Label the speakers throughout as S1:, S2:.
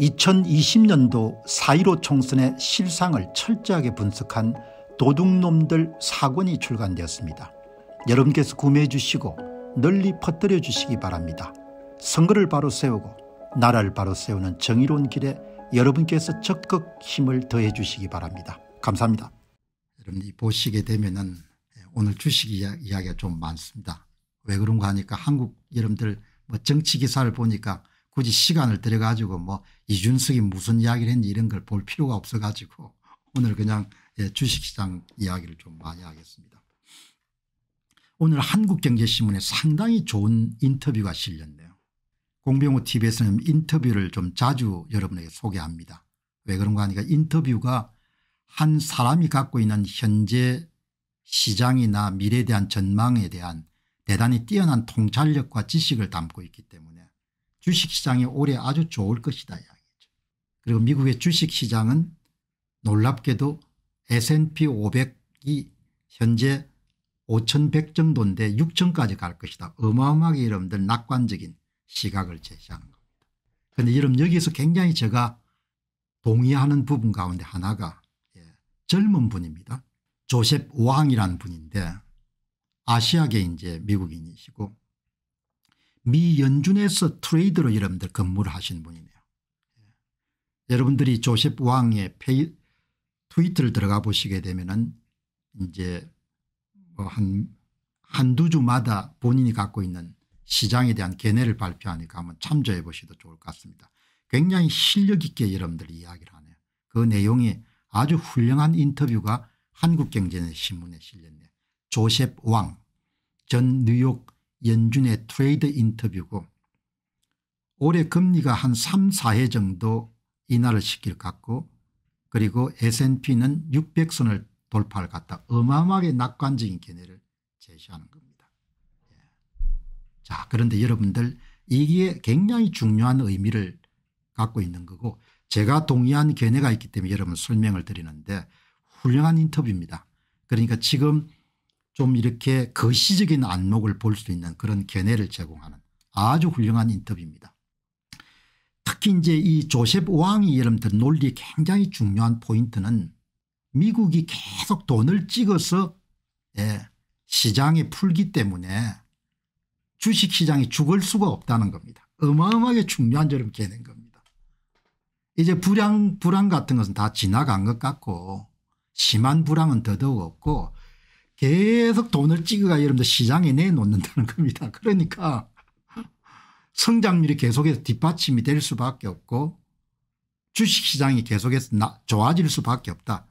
S1: 2020년도 4.15 총선의 실상을 철저하게 분석한 도둑놈들 사권이 출간되었습니다. 여러분께서 구매해 주시고 널리 퍼뜨려 주시기 바랍니다. 선거를 바로 세우고 나라를 바로 세우는 정의로운 길에 여러분께서 적극 힘을 더해 주시기 바랍니다. 감사합니다. 여러분이 보시게 되면은 오늘 주식 이야기가 좀 많습니다. 왜 그런가 하니까 한국 여러분들 뭐 정치 기사를 보니까 굳이 시간을 들여가지고 뭐 이준석이 무슨 이야기를 했는지 이런 걸 볼 필요가 없어가지고 오늘 그냥 예, 주식시장 이야기를 좀 많이 하겠습니다. 오늘 한국경제신문에 상당히 좋은 인터뷰가 실렸네요. 공병호 tv에서는 인터뷰를 좀 자주 여러분에게 소개합니다. 왜 그런가 하니까 인터뷰가 한 사람이 갖고 있는 현재 시장이나 미래에 대한 전망에 대한 대단히 뛰어난 통찰력과 지식을 담고 있기 때문에 주식시장이 올해 아주 좋을 것이다 이야기죠. 그리고 미국의 주식시장은 놀랍게도 S&P 500이 현재 5,100 정도인데 6,000까지 갈 것이다. 어마어마하게 여러분들 낙관적인 시각을 제시하는 겁니다. 그런데 여러분 여기서 굉장히 제가 동의하는 부분 가운데 하나가 예, 젊은 분입니다. 조셉 우왕이라는 분인데 아시아계 이제 미국인이시고 미 연준에서 트레이드로 여러분들 근무를 하신 분이네요. 예. 여러분들이 조셉 왕의 페이, 트위터를 들어가 보시게 되면은 이제 뭐한 한두 주마다 본인이 갖고 있는 시장에 대한 견해를 발표하니까 한번 참조해 보셔도 좋을 것 같습니다. 굉장히 실력 있게 여러분들 이야기를 하네요. 그 내용이 아주 훌륭한 인터뷰가 한국경제신문에 실렸네요. 조셉 왕 전 뉴욕 연준의 트레이드 인터뷰고 올해 금리가 한 3, 4회 정도 인하를 시킬 것 같고 그리고 S&P는 600선을 돌파를 갖다 어마어마하게 낙관적인 견해를 제시하는 겁니다. 예. 자 그런데 여러분들 이게 굉장히 중요한 의미를 갖고 있는 거고 제가 동의한 견해가 있기 때문에 여러분 설명을 드리는데 훌륭한 인터뷰입니다. 그러니까 지금 좀 이렇게 거시적인 안목을 볼 수 있는 그런 견해를 제공하는 아주 훌륭한 인터뷰입니다. 특히 이제 이 조셉 왕이 여러분들 논리 굉장히 중요한 포인트는 미국이 계속 돈을 찍어서 예, 시장에 풀기 때문에 주식시장이 죽을 수가 없다는 겁니다. 어마어마하게 중요한 점을 깨낸 겁니다. 이제 불황, 불황 같은 것은 다 지나간 것 같고 심한 불황은 더더욱 없고 계속 돈을 찍어가 여러분들 시장에 내놓는다는 겁니다. 그러니까 성장률이 계속해서 뒷받침이 될 수밖에 없고 주식시장이 계속해서 나, 좋아질 수밖에 없다.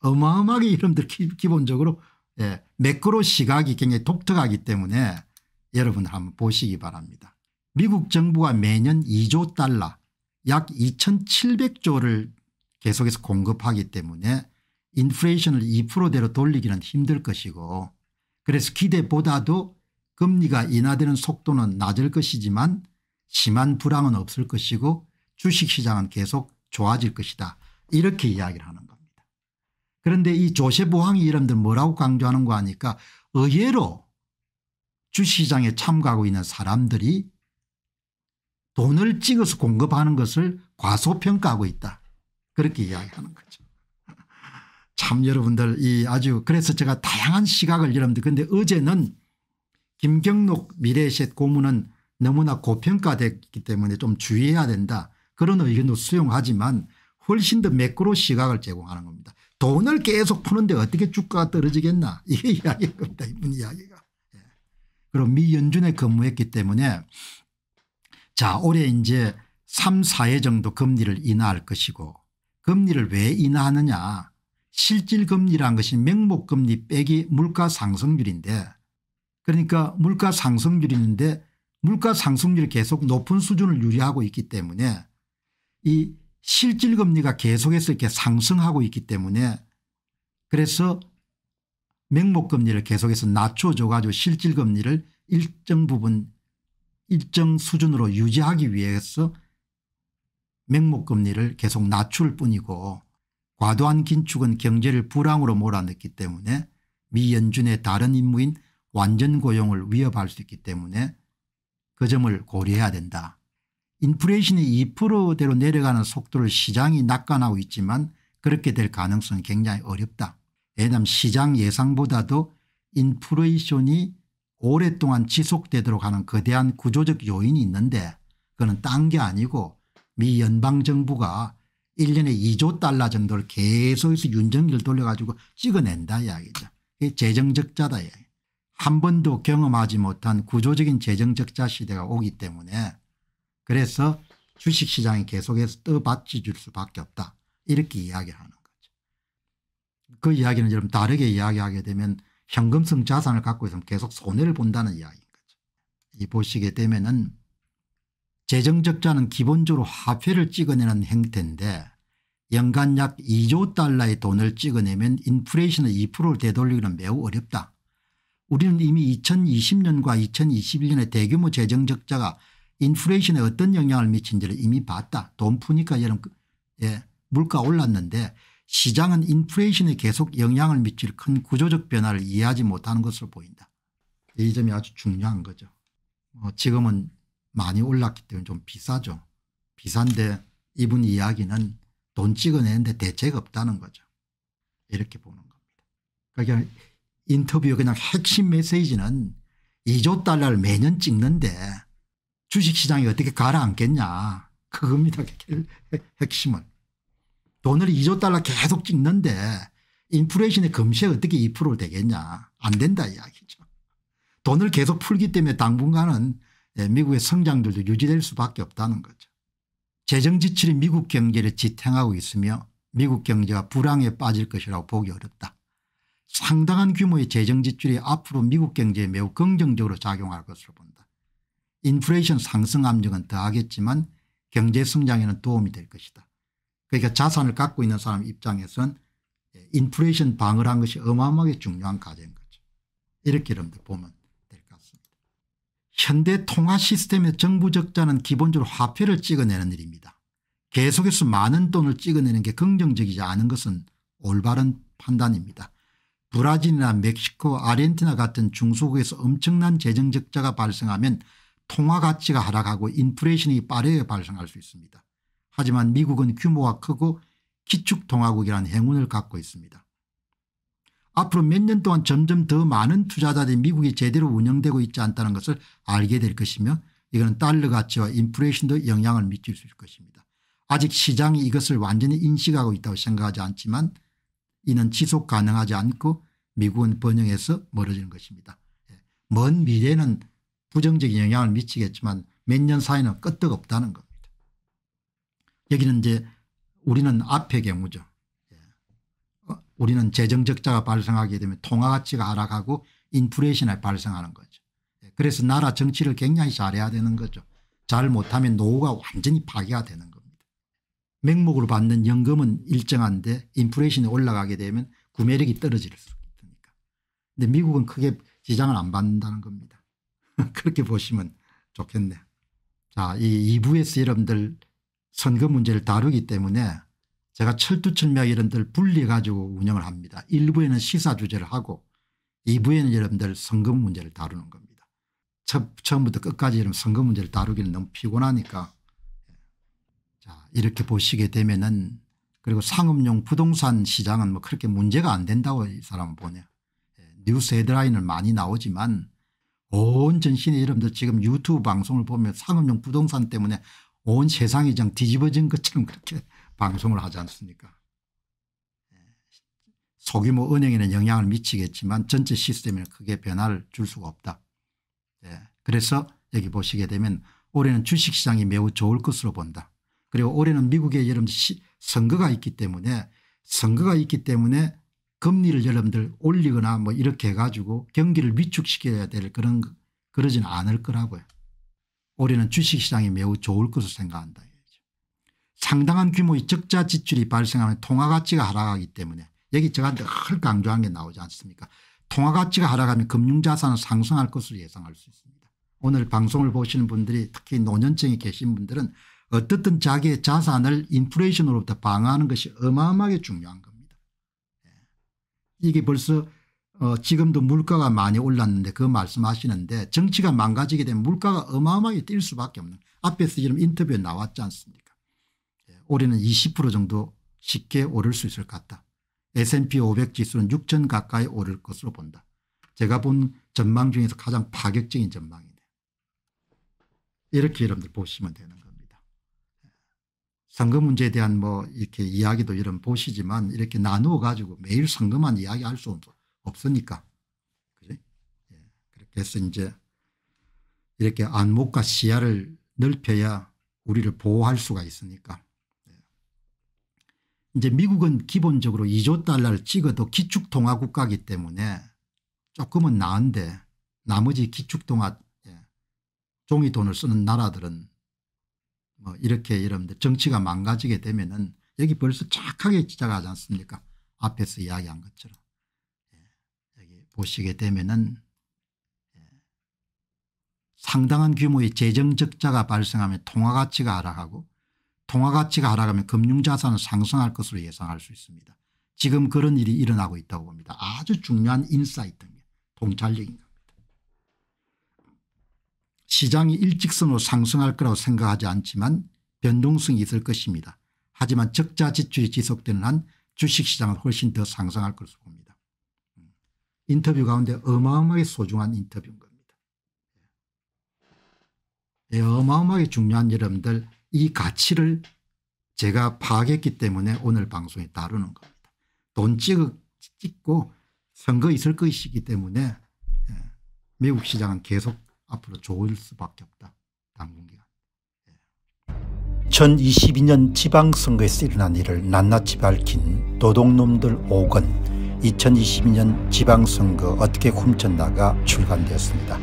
S1: 어마어마하게 여러분들 기, 본적으로 예, 매크로 시각이 굉장히 독특하기 때문에 여러분 한번 보시기 바랍니다. 미국 정부가 매년 2조 달러 약 2700조를 계속해서 공급하기 때문에 인플레이션을 2%대로 돌리기는 힘들 것이고 그래서 기대보다도 금리가 인하되는 속도는 낮을 것이지만 심한 불황은 없을 것이고 주식시장은 계속 좋아질 것이다 이렇게 이야기를 하는 겁니다. 그런데 이 조세부 황이 이름들 뭐라고 강조하는 거 하니까 의외로 주시장에 참가하고 있는 사람들이 돈을 찍어서 공급하는 것을 과소평가하고 있다. 그렇게 이야기하는 거죠. 참 여러분들 이 아주 그래서 제가 다양한 시각을 여러분들 근데 어제는 김경록 미래셋 고문은 너무나 고평가됐기 때문에 좀 주의해야 된다 그런 의견도 수용하지만 훨씬 더 매끄러운 시각을 제공하는 겁니다. 돈을 계속 푸는데 어떻게 주가가 떨어지겠나 이게 이야기 겁니다. 이분 이야기가. 예. 그럼 미연준에 근무했기 때문에 자 올해 이제 3 4회 정도 금리를 인하할 것이고 금리를 왜 인하하느냐 실질금리란 것이 명목금리 빼기 물가상승률인데 그러니까 물가상승률인데 물가상승률이 계속 높은 수준을 유지하고 있기 때문에 이 실질금리가 계속해서 이렇게 상승하고 있기 때문에 그래서 명목금리를 계속해서 낮춰줘 가지고 실질금리를 일정 부분 일정 수준으로 유지하기 위해서 명목금리를 계속 낮출 뿐이고 과도한 긴축은 경제를 불황으로 몰아넣기 때문에 미 연준의 다른 임무인 완전 고용을 위협할 수 있기 때문에 그 점을 고려해야 된다. 인플레이션이 2%대로 내려가는 속도를 시장이 낙관하고 있지만 그렇게 될 가능성은 굉장히 어렵다. 왜냐하면 시장 예상보다도 인플레이션이 오랫동안 지속되도록 하는 거대한 구조적 요인이 있는데 그건딴 게 아니고 미 연방정부가 1년에 2조 달러 정도를 계속해서 윤정기를 돌려가지고 찍어낸다 이야기죠. 그게 재정적자다 이야기. 한 번도 경험하지 못한 구조적인 재정적자 시대가 오기 때문에 그래서 주식시장이 계속해서 떠받치줄 수밖에 없다. 이렇게 이야기하는 를 거죠. 그 이야기는 여러분 다르게 이야기하게 되면 현금성 자산을 갖고 있으면 계속 손해를 본다는 이야기인 거죠. 이 보시게 되면은 재정적자는 기본적으로 화폐를 찍어내는 행태인데 연간 약 2조 달러의 돈을 찍어내면 인플레이션을 2를 되돌리기는 매우 어렵다. 우리는 이미 2020년과 2021년의 대규모 재정적자가 인플레이션에 어떤 영향을 미친지를 이미 봤다. 돈 푸니까 그, 예, 물가 올랐는데 시장은 인플레이션에 계속 영향을 미칠 큰 구조적 변화를 이해하지 못하는 것으로 보인다. 이 점이 아주 중요한 거죠. 어, 지금은 많이 올랐기 때문에 좀 비싸죠. 비싼데 이분 이야기는 돈 찍어내는데 대책 없다는 거죠. 이렇게 보는 겁니다. 그러니까 인터뷰 그냥 핵심 메시지는 2조 달러를 매년 찍는데 주식시장이 어떻게 가라앉겠냐 그겁니다. 핵심은. 돈을 2조 달러 계속 찍는데 인플레이션의 금시에 어떻게 2% 되겠냐 안 된다 이야기죠. 돈을 계속 풀기 때문에 당분간은 예, 미국의 성장률도 유지될 수밖에 없다는 거죠. 재정지출이 미국 경제를 지탱하고 있으며 미국 경제가 불황에 빠질 것이라고 보기 어렵다. 상당한 규모의 재정지출이 앞으로 미국 경제에 매우 긍정적으로 작용할 것으로 본다. 인플레이션 상승 압력은 더하겠지만 경제성장에는 도움이 될 것이다. 그러니까 자산을 갖고 있는 사람 입장에선 예, 인플레이션 방어란 것이 어마어마하게 중요한 과제인 거죠. 이렇게 여러분들 보면 현대 통화 시스템의 정부 적자는 기본적으로 화폐를 찍어내는 일입니다. 계속해서 많은 돈을 찍어내는 게 긍정적이지 않은 것은 올바른 판단입니다. 브라질이나 멕시코 아르헨티나 같은 중소국에서 엄청난 재정적자가 발생하면 통화 가치가 하락하고 인플레이션이 빠르게 발생할 수 있습니다. 하지만 미국은 규모가 크고 기축통화국이라는 행운을 갖고 있습니다. 앞으로 몇 년 동안 점점 더 많은 투자자들이 미국이 제대로 운영되고 있지 않다는 것을 알게 될 것이며 이거는 달러 가치와 인플레이션도 영향을 미칠 수 있을 것입니다. 아직 시장이 이것을 완전히 인식하고 있다고 생각하지 않지만 이는 지속 가능하지 않고 미국은 번영에서 멀어지는 것입니다. 예, 먼 미래는 부정적인 영향을 미치겠지만 몇 년 사이는 끄떡없다는 겁니다. 여기는 이제 우리는 앞의 경우죠. 우리는 재정적자가 발생하게 되면 통화가치가 하락하고 인플레이션이 발생하는 거죠. 예, 그래서 나라 정치를 굉장히 잘해야 되는 거죠. 잘 못하면 노후가 완전히 파괴가 되는 겁니다. 맹목으로 받는 연금은 일정한데 인플레이션이 올라가게 되면 구매력이 떨어질 수 있으니까. 근데 미국은 크게 지장을 안 받는다는 겁니다. 그렇게 보시면 좋겠네요. 자, 이 2부에서 e 여러분들 선거 문제를 다루기 때문에 제가 철두철미하게 여러분들 분리해 가지고 운영을 합니다. 1부에는 시사 주제를 하고 2부에는 여러분들 선거 문제를 다루는 겁니다. 처음부터 끝까지 여러분 선거 문제를 다루기는 너무 피곤하니까 자 이렇게 보시게 되면은 그리고 상업용 부동산 시장은 뭐 그렇게 문제가 안 된다고 이 사람은 보냐. 예, 뉴스 헤드라인을 많이 나오지만 온 전신이 여러분들 지금 유튜브 방송을 보면 상업용 부동산 때문에 온 세상이 그 뒤집어진 것처럼 그렇게 방송을 하지 않습니까 소규모 예, 뭐 은행에는 영향을 미치겠지만 전체 시스템에는 크게 변화를 줄 수가 없다. 예. 그래서 여기 보시게 되면 올해는 주식시장이 매우 좋을 것으로 본다. 그리고 올해는 미국의 여러분 선거가 있기 때문에 선거가 있기 때문에 금리를 여러분들 올리거나 뭐 이렇게 해가지고 경기를 위축시켜야 될 그런 그러진 않을 거라고요. 올해는 주식시장이 매우 좋을 것으로 생각한다. 상당한 규모의 적자 지출이 발생하면 통화가치가 하락하기 때문에 여기 제가 늘 강조한 게 나오지 않습니까 통화가치가 하락하면 금융자산은 상승할 것으로 예상할 수 있습니다. 오늘 방송을 보시는 분들이 특히 노년층에 계신 분들은 어떻든 자기의 자산을 인플레이션으로부터 방어하는 것이 어마어마하게 중요한 겁니다. 예. 이게 벌써 어 지금도 물가가 많이 올랐는데 그 말씀하시는데 정치가 망가지게 되면 물가가 어마어마하게 뛸 수밖에 없는 앞에서 지금 인터뷰에 나왔지 않습니까 올해는 20% 정도 쉽게 오를 수 있을 것 같다. S&P 500 지수는 6천 가까이 오를 것으로 본다. 제가 본 전망 중에서 가장 파격적인 전망이네요. 이렇게 여러분들 보시면 되는 겁니다. 선거 문제에 대한 뭐 이렇게 이야기도 이런 보시지만 이렇게 나누어 가지고 매일 선거만 이야기할 수 없으니까. 예. 그렇게 해서 이제 이렇게 안목과 시야를 넓혀야 우리를 보호할 수가 있으니까 이제 미국은 기본적으로 2조 달러를 찍어도 기축통화국가기 때문에 조금은 나은데 나머지 기축통화 예, 종이돈을 쓰는 나라들은 뭐 이렇게 여러분들 정치가 망가지게 되면은 여기 벌써 착하게 시작하지 않습니까 앞에서 이야기한 것처럼 예. 여기 보시게 되면은 예. 상당한 규모의 재정적자가 발생하면 통화가치가 하락하고 통화 가치가 하락하면 금융자산은 상승할 것으로 예상할 수 있습니다. 지금 그런 일이 일어나고 있다고 봅니다. 아주 중요한 인사이트입니다. 통찰력인 겁니다. 시장이 일직선으로 상승할 거라고 생각하지 않지만 변동성이 있을 것입니다. 하지만 적자 지출이 지속되는 한 주식시장은 훨씬 더 상승할 것으로 봅니다. 인터뷰 가운데 어마어마하게 소중한 인터뷰인 겁니다. 네, 어마어마하게 중요한 여러분들 이 가치를 제가 파악했기 때문에 오늘 방송에 다루는 겁니다. 돈 찍고 선거 있을 것이기 때문에 예, 미국 시장은 계속 앞으로 좋을 수밖에 없다. 당분기간. 2022년 예. 지방선거에서 일어난 일을 낱낱이 밝힌 도둑놈들 5권 2022년 지방선거 어떻게 훔쳤나가 출간되었습니다.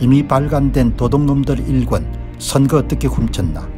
S1: 이미 발간된 도둑놈들 1권 선거 어떻게 훔쳤나